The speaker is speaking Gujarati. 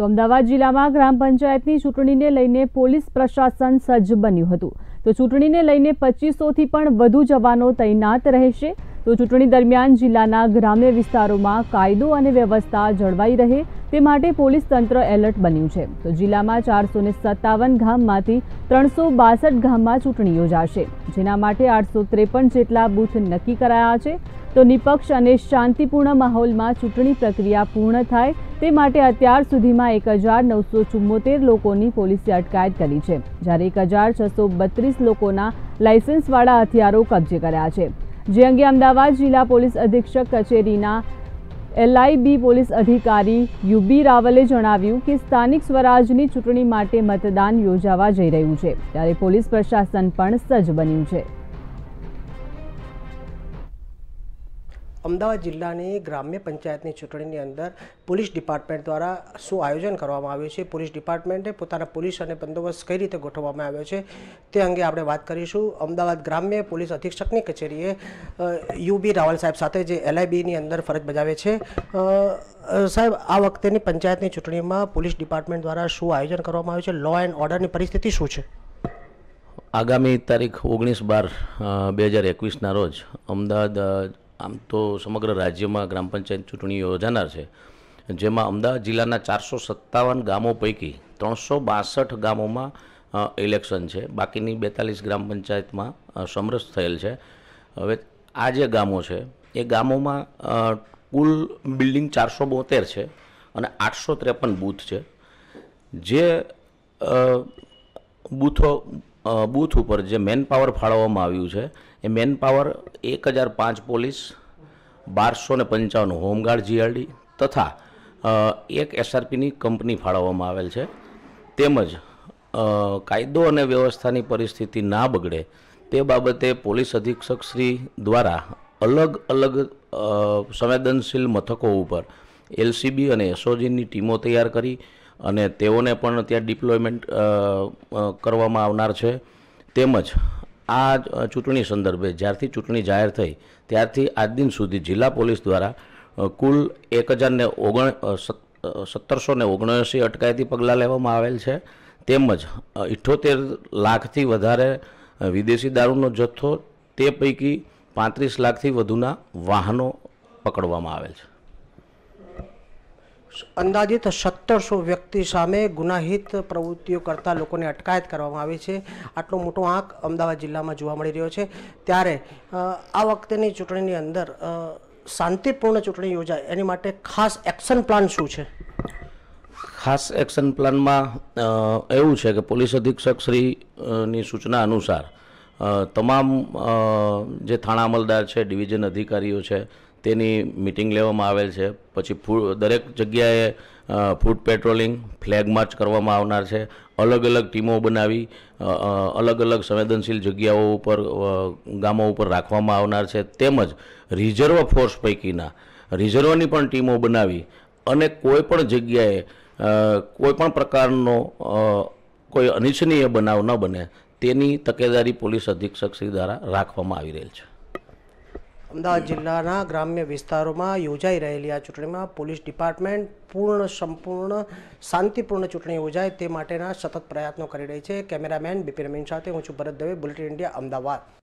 તો અમદાવાદ જિલ્લામાં ગ્રામ પંચાયતની ચૂંટણીને લઈને પોલીસ પ્રશાસન સજ્જ બન્યું હતું તો ચૂંટણીને લઈને પચીસોથી પણ વધુ જવાનો તૈનાત રહેશે તો ચૂંટણી દરમિયાન જિલ્લાના ગ્રામ્ય વિસ્તારોમાં કાયદો અને વ્યવસ્થા જળવાઈ રહે તે માટે પોલીસ તંત્ર એલર્ટ બન્યું છે તો જિલ્લામાં ચારસો ને સત્તાવન ગામમાંથી ત્રણસો બાસઠ ગામમાં ચૂંટણી યોજાશે જેના માટે આઠસો ત્રેપન જેટલા બૂથ નક્કી કરાયા છે તો નિપક્ષ અને શાંતિપૂર્ણ માહોલમાં ચૂંટણી પ્રક્રિયા પૂર્ણ થાય તે માટે અત્યાર સુધીમાં એક હજાર નવસો ચુમ્મોતેર લોકોની પોલીસે અટકાયત કરી છે જ્યારે એક હજાર છસો બત્રીસ લોકોના લાયસન્સવાળા હથિયારો કબજે કર્યા છે જે અંગે અમદાવાદ જિલ્લા પોલીસ અધિક્ષક કચેરીના એલઆઈબી પોલીસ અધિકારી યુબી રાવલે જણાવ્યું કે સ્થાનિક સ્વરાજની ચૂંટણી માટે મતદાન યોજાવા જઈ રહ્યું છે ત્યારે પોલીસ પ્રશાસન પણ સજ્જ બન્યું છે અમદાવાદ જિલ્લાની ગ્રામ્ય પંચાયતની ચૂંટણીની અંદર પોલીસ ડિપાર્ટમેન્ટ દ્વારા શું આયોજન કરવામાં આવ્યું છે પોલીસ ડિપાર્ટમેન્ટે પોતાના પોલીસ અને બંદોબસ્ત કઈ રીતે ગોઠવવામાં આવ્યો છે તે અંગે આપણે વાત કરીશું અમદાવાદ ગ્રામ્ય પોલીસ અધિક્ષકની કચેરીએ યુબી રાવલ સાહેબ સાથે જે એલઆઈબીની અંદર ફરજ બજાવે છે સાહેબ આ વખતેની પંચાયતની ચૂંટણીમાં પોલીસ ડિપાર્ટમેન્ટ દ્વારા શું આયોજન કરવામાં આવ્યું છે લો એન્ડ ઓર્ડરની પરિસ્થિતિ શું છે આગામી તારીખ ઓગણીસ બાર બે હજાર એકવીસના રોજ અમદાવાદ આમ તો સમગ્ર રાજ્યમાં ગ્રામ પંચાયત ચૂંટણી યોજાનાર છે જેમાં અમદાવાદ જિલ્લાના ચારસો સત્તાવન ગામો પૈકી ત્રણસો બાસઠ ગામોમાં ઇલેક્શન છે બાકીની બેતાલીસ ગ્રામ પંચાયતમાં સમરસ થયેલ છે હવે આ જે ગામો છે એ ગામોમાં કુલ બિલ્ડિંગ ચારસો બોતેર છે અને આઠસો ત્રેપન બૂથ છે જે બૂથો બૂથ ઉપર જે મેન પાવર ફાળવવામાં આવ્યું છે એ મેન પાવર એક હજાર પાંચ પોલીસ બારસો ને પંચાવન હોમગાર્ડ જીઆરડી તથા એક એસઆરપીની કંપની ફાળવવામાં આવેલ છે તેમજ કાયદો અને વ્યવસ્થાની પરિસ્થિતિ ના બગડે તે બાબતે પોલીસ અધિક્ષક શ્રી દ્વારા અલગ અલગ સંવેદનશીલ મથકો ઉપર એલસીબી અને એસઓજીની ટીમો તૈયાર કરી અને તેઓને પણ ત્યાં ડિપ્લોયમેન્ટ કરવામાં આવનાર છે તેમજ આ ચૂંટણી સંદર્ભે જ્યારથી ચૂંટણી જાહેર થઈ ત્યારથી આજ દિન સુધી જિલ્લા પોલીસ દ્વારા કુલ એક હજારને ઓગણ સત્તરસો ને ઓગણએંસી અટકાયતી પગલાં લેવામાં આવેલ છે તેમજ ઇઠ્ઠોતેર લાખથી વધારે વિદેશી દારૂનો જથ્થો તે પૈકી પાંત્રીસ લાખથી વધુના વાહનો પકડવામાં આવેલ છે અંદાજિત સત્તરસો વ્યક્તિ સામે ગુનાહિત પ્રવૃત્તિઓ કરતા લોકોને અટકાયત કરવામાં આવી છે આટલો મોટો આંક અમદાવાદ જિલ્લામાં જોવા મળી રહ્યો છે ત્યારે આ વખતેની ચૂંટણીની અંદર શાંતિપૂર્ણ ચૂંટણી યોજાય એની માટે ખાસ એક્શન પ્લાન શું છે ખાસ એક્શન પ્લાનમાં એવું છે કે પોલીસ અધિક્ષક શ્રીની સૂચના અનુસાર તમામ જે થાણા અમલદાર છે ડિવિઝન અધિકારીઓ છે તેની મિટિંગ લેવામાં આવેલ છે પછી દરેક જગ્યાએ ફૂડ પેટ્રોલિંગ ફ્લેગ માર્ચ કરવામાં આવનાર છે અલગ અલગ ટીમો બનાવી અલગ અલગ સંવેદનશીલ જગ્યાઓ ઉપર ગામો ઉપર રાખવામાં આવનાર છે તેમજ રિઝર્વ ફોર્સ પૈકીના રિઝર્વની પણ ટીમો બનાવી અને કોઈ પણ જગ્યાએ કોઈ પણ પ્રકારનો કોઈ અનિચ્છનીય બનાવ ન બને તેની તકેદારી પોલીસ અધિક્ષક શ્રી દ્વારા રાખવામાં આવી રહેલ છે અમદાવાદ જિલ્લાના ગ્રામ્ય વિસ્તારોમાં યોજાઈ રહેલી આ ચૂંટણીમાં પોલીસ ડિપાર્ટમેન્ટ પૂર્ણ સંપૂર્ણ શાંતિપૂર્ણ ચૂંટણી યોજાય તે માટેના સતત પ્રયત્નો કરી રહી છે કેમેરામેન બિપિન સાથે હું છું ભરત દવે બુલેટિન ઇન્ડિયા અમદાવાદ